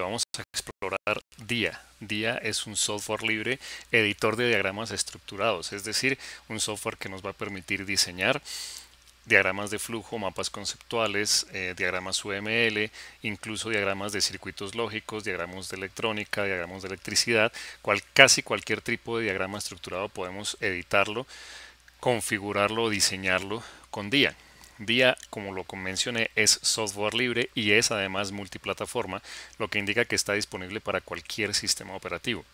vamos a explorar DIA. DIA es un software libre, editor de diagramas estructurados, es decir, un software que nos va a permitir diseñar diagramas de flujo, mapas conceptuales, eh, diagramas UML, incluso diagramas de circuitos lógicos, diagramas de electrónica, diagramas de electricidad, cual, casi cualquier tipo de diagrama estructurado podemos editarlo, configurarlo, o diseñarlo con DIA. Día, como lo mencioné, es software libre y es además multiplataforma, lo que indica que está disponible para cualquier sistema operativo.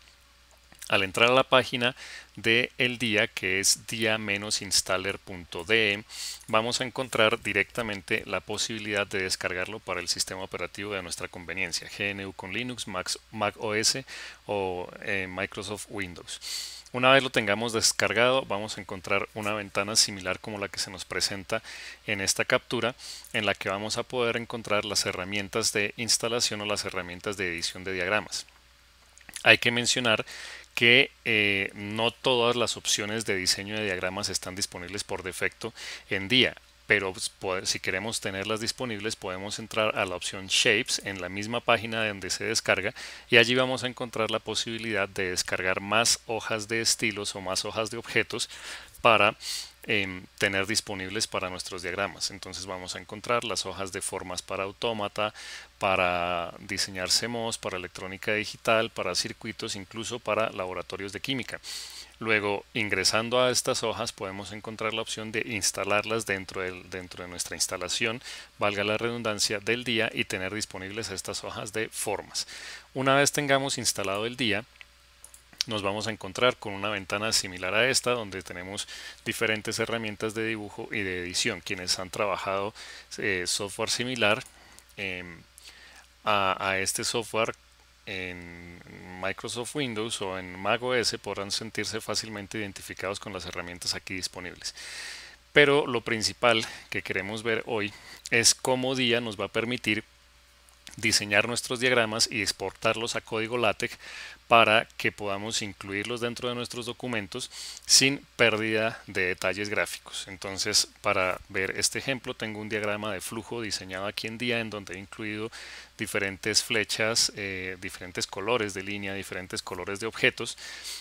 Al entrar a la página de El Día, que es dia-installer.de, vamos a encontrar directamente la posibilidad de descargarlo para el sistema operativo de nuestra conveniencia, GNU con Linux, Mac, OS o eh, Microsoft Windows. Una vez lo tengamos descargado, vamos a encontrar una ventana similar como la que se nos presenta en esta captura, en la que vamos a poder encontrar las herramientas de instalación o las herramientas de edición de diagramas. Hay que mencionar que eh, no todas las opciones de diseño de diagramas están disponibles por defecto en día pero pues, si queremos tenerlas disponibles podemos entrar a la opción Shapes en la misma página donde se descarga y allí vamos a encontrar la posibilidad de descargar más hojas de estilos o más hojas de objetos para Em, tener disponibles para nuestros diagramas. Entonces vamos a encontrar las hojas de formas para autómata, para diseñar CMOS, para electrónica digital, para circuitos, incluso para laboratorios de química. Luego, ingresando a estas hojas, podemos encontrar la opción de instalarlas dentro, dentro de nuestra instalación, valga la redundancia, del día y tener disponibles estas hojas de formas. Una vez tengamos instalado el día, nos vamos a encontrar con una ventana similar a esta donde tenemos diferentes herramientas de dibujo y de edición. Quienes han trabajado eh, software similar em, a, este software en Microsoft Windows o en macOS podrán sentirse fácilmente identificados con las herramientas aquí disponibles. Pero lo principal que queremos ver hoy es cómo DIA nos va a permitir diseñar nuestros diagramas y exportarlos a código LaTeX para que podamos incluirlos dentro de nuestros documentos sin pérdida de detalles gráficos. Entonces, para ver este ejemplo, tengo un diagrama de flujo diseñado aquí en día en donde he incluido diferentes flechas, eh, diferentes colores de línea, diferentes colores de objetos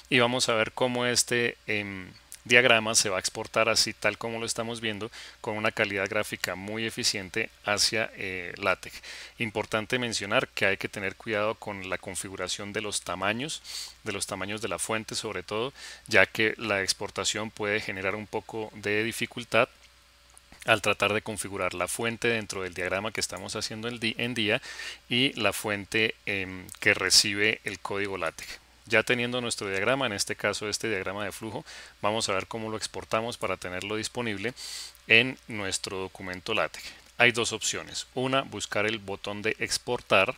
y vamos a ver cómo este... Em, diagrama se va a exportar así tal como lo estamos viendo con una calidad gráfica muy eficiente hacia eh, LaTeX. Importante mencionar que hay que tener cuidado con la configuración de los tamaños, de los tamaños de la fuente sobre todo, ya que la exportación puede generar un poco de dificultad al tratar de configurar la fuente dentro del diagrama que estamos haciendo en día y la fuente em, que recibe el código LaTeX. Ya teniendo nuestro diagrama, en este caso este diagrama de flujo, vamos a ver cómo lo exportamos para tenerlo disponible en nuestro documento LaTeX. Hay dos opciones. Una, buscar el botón de exportar,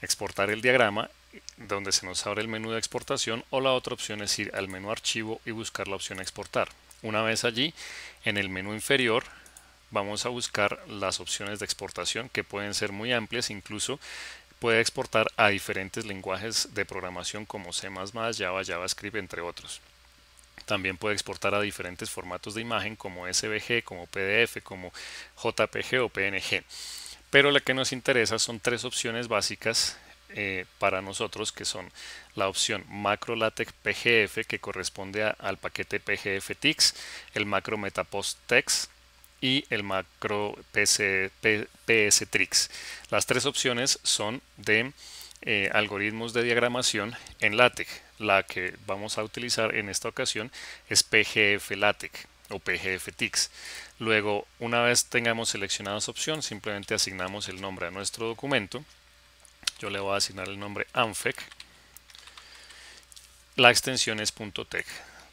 exportar el diagrama donde se nos abre el menú de exportación o la otra opción es ir al menú archivo y buscar la opción exportar. Una vez allí, en el menú inferior vamos a buscar las opciones de exportación que pueden ser muy amplias, incluso puede exportar a diferentes lenguajes de programación como C++, Java, JavaScript, entre otros. También puede exportar a diferentes formatos de imagen como SVG, como PDF, como JPG o PNG. Pero la que nos interesa son tres opciones básicas eh, para nosotros que son la opción macro latex pgf que corresponde al paquete pgf TICS, el macro metapost text y el macro PS, Las tres opciones son de eh, algoritmos de diagramación en LaTeX. La que vamos a utilizar en esta ocasión es PGF LaTeX o PGF Luego, una vez tengamos seleccionada esa opción, simplemente asignamos el nombre a nuestro documento. Yo le voy a asignar el nombre ANFEC. La extensión es .tech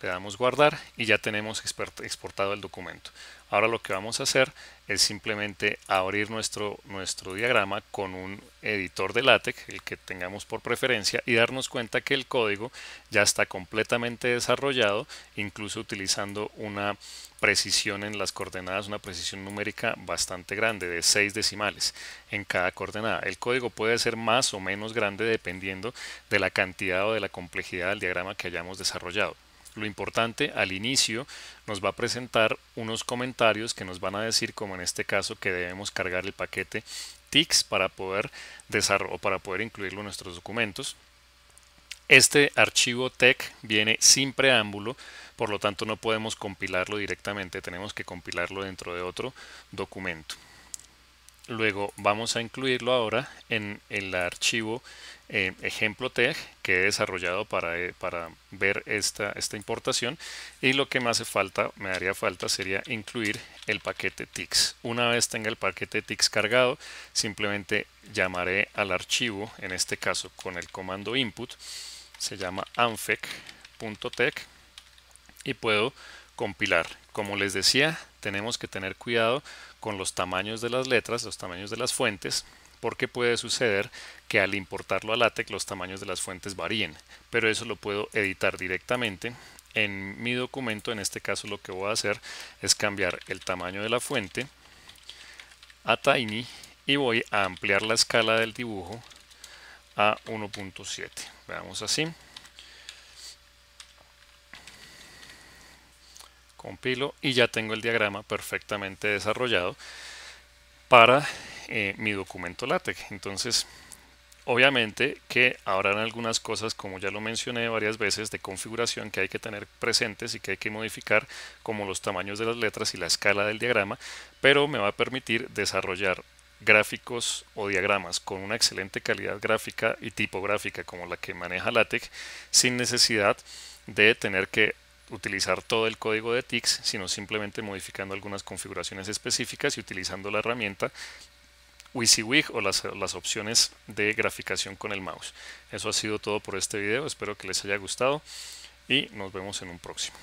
le damos guardar y ya tenemos exportado el documento. Ahora lo que vamos a hacer es simplemente abrir nuestro, nuestro diagrama con un editor de LaTeX, el que tengamos por preferencia, y darnos cuenta que el código ya está completamente desarrollado, incluso utilizando una precisión en las coordenadas, una precisión numérica bastante grande, de 6 decimales en cada coordenada. El código puede ser más o menos grande dependiendo de la cantidad o de la complejidad del diagrama que hayamos desarrollado. Lo importante, al inicio nos va a presentar unos comentarios que nos van a decir, como en este caso, que debemos cargar el paquete TICS para poder, desarrollar, para poder incluirlo en nuestros documentos. Este archivo TEC viene sin preámbulo, por lo tanto no podemos compilarlo directamente, tenemos que compilarlo dentro de otro documento. Luego vamos a incluirlo ahora en el archivo eh, ejemplo que he desarrollado para, eh, ver esta, importación y lo que me hace falta, me haría falta sería incluir el paquete TICS. Una vez tenga el paquete TICS cargado, simplemente llamaré al archivo, en este caso con el comando input, se llama anfec.tech y puedo compilar. Como les decía, tenemos que tener cuidado con los tamaños de las letras, los tamaños de las fuentes, porque puede suceder que al importarlo a LaTeX los tamaños de las fuentes varíen, pero eso lo puedo editar directamente. En mi documento, en este caso lo que voy a hacer es cambiar el tamaño de la fuente a Tiny y voy a ampliar la escala del dibujo a 1.7. Veamos así. compilo y ya tengo el diagrama perfectamente desarrollado para eh, mi documento LaTeX. Entonces, obviamente que habrán algunas cosas, como ya lo mencioné varias veces, de configuración que hay que tener presentes y que hay que modificar, como los tamaños de las letras y la escala del diagrama, pero me va a permitir desarrollar gráficos o diagramas con una excelente calidad gráfica y tipográfica como la que maneja LaTeX sin necesidad de tener que utilizar todo el código de TICS, sino simplemente modificando algunas configuraciones específicas y utilizando la herramienta WYSIWYG o las, las opciones de graficación con el mouse. Eso ha sido todo por este video, espero que les haya gustado y nos vemos en un próximo.